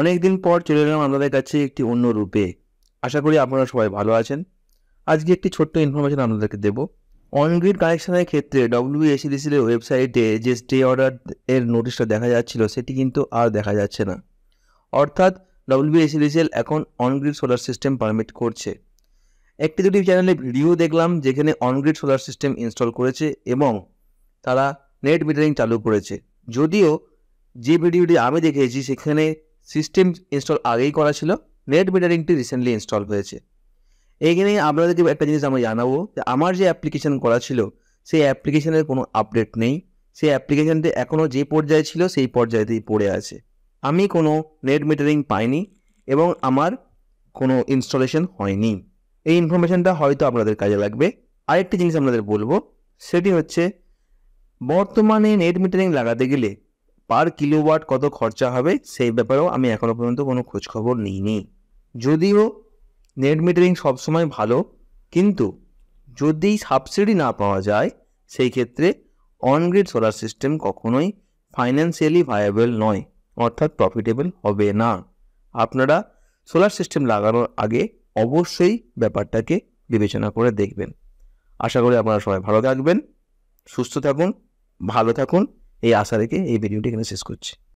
অনেক দিন পর চলে এলাম আপনাদের কাছে একটি অন্য রূপে আশা করি আপনারা সবাই ভালো আছেন আজকে একটি ছোট্ট ইনফরমেশন আপনাদেরকে দেবো অনগ্রিড কানেকশনের ক্ষেত্রে ডব্লিউএসিডিসির ওয়েবসাইটে যে স্টে অর্ডার এর নোটিশটা দেখা যাচ্ছিল সেটি কিন্তু আর দেখা যাচ্ছে না অর্থাৎ ডব্লিউএসিডিসিএল এখন অনগ্রিড সোলার সিস্টেম পারমিট করছে একটি দুটি চ্যানেলে ভিডিও দেখলাম যেখানে অনগ্রিড সোলার সিস্টেম ইনস্টল করেছে এবং তারা নেট মিটারিং চালু করেছে যদিও যে ভিডিওটি আমি দেখেছি সেখানে সিস্টেম ইনস্টল আগেই করা ছিল নেট মিটারিংটি রিসেন্টলি ইনস্টল হয়েছে এইখানে আপনাদেরকে একটা জিনিস আমরা জানাবো যে আমার যে অ্যাপ্লিকেশান করা ছিল সেই অ্যাপ্লিকেশানের কোনো আপডেট নেই সেই অ্যাপ্লিকেশানটি এখনও যে পর্যায়ে ছিল সেই পর্যায়েতেই পড়ে আছে আমি কোনো নেট মিটারিং পাইনি এবং আমার কোনো ইনস্টলেশন হয়নি এই ইনফরমেশানটা হয়তো আপনাদের কাজে লাগবে আরেকটি জিনিস আপনাদের বলবো সেটি হচ্ছে বর্তমানে নেট মিটারিং লাগাতে গেলে পার কিলোওয়াট কত খরচা হবে সেই ব্যাপারেও আমি এখনও পর্যন্ত কোনো খোঁজখবর নিইনি যদিও নেট মিটারিং সবসময় ভালো কিন্তু যদি সাবসিডি না পাওয়া যায় সেই ক্ষেত্রে অনগ্রিড সোলার সিস্টেম কখনোই ফাইন্যান্সিয়ালি ভায়াবল নয় অর্থাৎ প্রফিটেবল হবে না আপনারা সোলার সিস্টেম লাগানোর আগে অবশ্যই ব্যাপারটাকে বিবেচনা করে দেখবেন আশা করি আপনারা সবাই ভালো থাকবেন সুস্থ থাকুন ভালো থাকুন এই আশা রেখে এই ভিডিওটি এখানে শেষ করছি